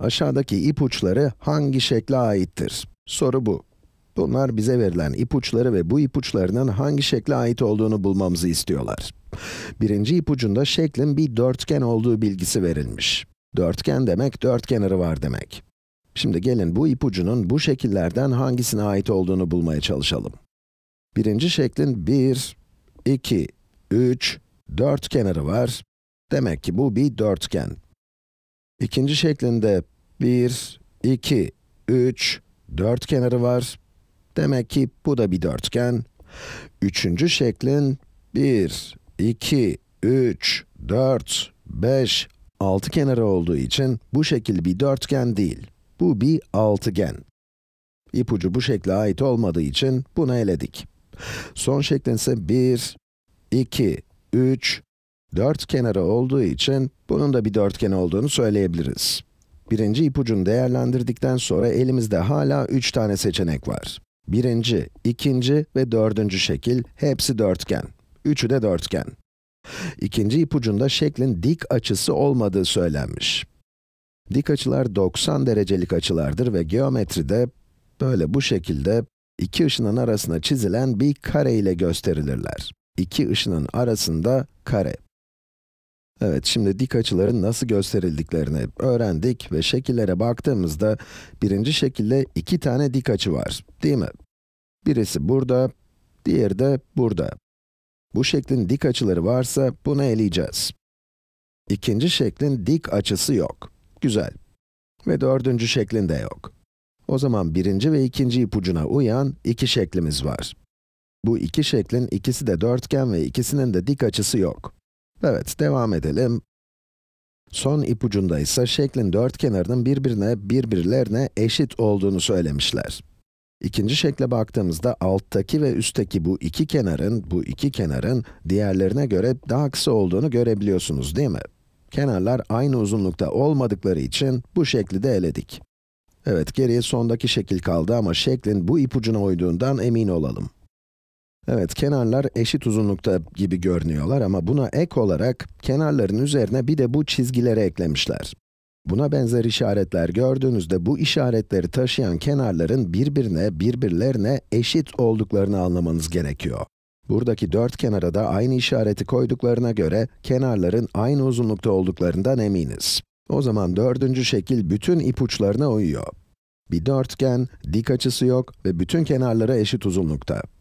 Aşağıdaki ipuçları hangi şekle aittir? Soru bu. Bunlar bize verilen ipuçları ve bu ipuçlarının hangi şekle ait olduğunu bulmamızı istiyorlar. Birinci ipucunda şeklin bir dörtgen olduğu bilgisi verilmiş. Dörtgen demek dört kenarı var demek. Şimdi gelin bu ipucunun bu şekillerden hangisine ait olduğunu bulmaya çalışalım. Birinci şeklin 1, 2, 3, 4 kenarı var. Demek ki bu bir dörtgen. İkinci şeklinde 1, 2, 3, 4 kenarı var. Demek ki bu da bir dörtgen. Üçüncü şeklin 1, 2, 3, 4, 5, 6 kenarı olduğu için bu şekil bir dörtgen değil. Bu bir altıgen. İpucu bu şekle ait olmadığı için bunu eledik. Son şeklin ise 1, 2, 3, dört kenarı olduğu için bunun da bir dörtgen olduğunu söyleyebiliriz. Birinci ipucunu değerlendirdikten sonra elimizde hala 3 tane seçenek var. Birinci, ikinci ve dördüncü şekil hepsi dörtgen. Üçü de dörtgen. İkinci ipucunda şeklin dik açısı olmadığı söylenmiş. Dik açılar 90 derecelik açılardır ve geometride böyle bu şekilde iki ışının arasına çizilen bir kare ile gösterilirler. İki ışının arasında kare. Evet, şimdi dik açıların nasıl gösterildiklerini öğrendik ve şekillere baktığımızda birinci şekilde iki tane dik açı var, değil mi? Birisi burada, diğeri de burada. Bu şeklin dik açıları varsa bunu eleyeceğiz. İkinci şeklin dik açısı yok. Güzel. Ve dördüncü şeklin de yok. O zaman birinci ve ikinci ipucuna uyan iki şeklimiz var. Bu iki şeklin ikisi de dörtgen ve ikisinin de dik açısı yok. Evet, devam edelim. Son ipucunda ise şeklin dört kenarının birbirine, birbirlerine eşit olduğunu söylemişler. İkinci şekle baktığımızda alttaki ve üstteki bu iki kenarın, bu iki kenarın diğerlerine göre daha kısa olduğunu görebiliyorsunuz değil mi? Kenarlar aynı uzunlukta olmadıkları için bu şekli de eledik. Evet, geriye sondaki şekil kaldı ama şeklin bu ipucuna uyduğundan emin olalım. Evet, kenarlar eşit uzunlukta gibi görünüyorlar ama buna ek olarak kenarların üzerine bir de bu çizgileri eklemişler. Buna benzer işaretler gördüğünüzde bu işaretleri taşıyan kenarların birbirine, birbirlerine eşit olduklarını anlamanız gerekiyor. Buradaki dört kenara da aynı işareti koyduklarına göre kenarların aynı uzunlukta olduklarından eminiz. O zaman dördüncü şekil bütün ipuçlarına uyuyor. Bir dörtgen, dik açısı yok ve bütün kenarlara eşit uzunlukta.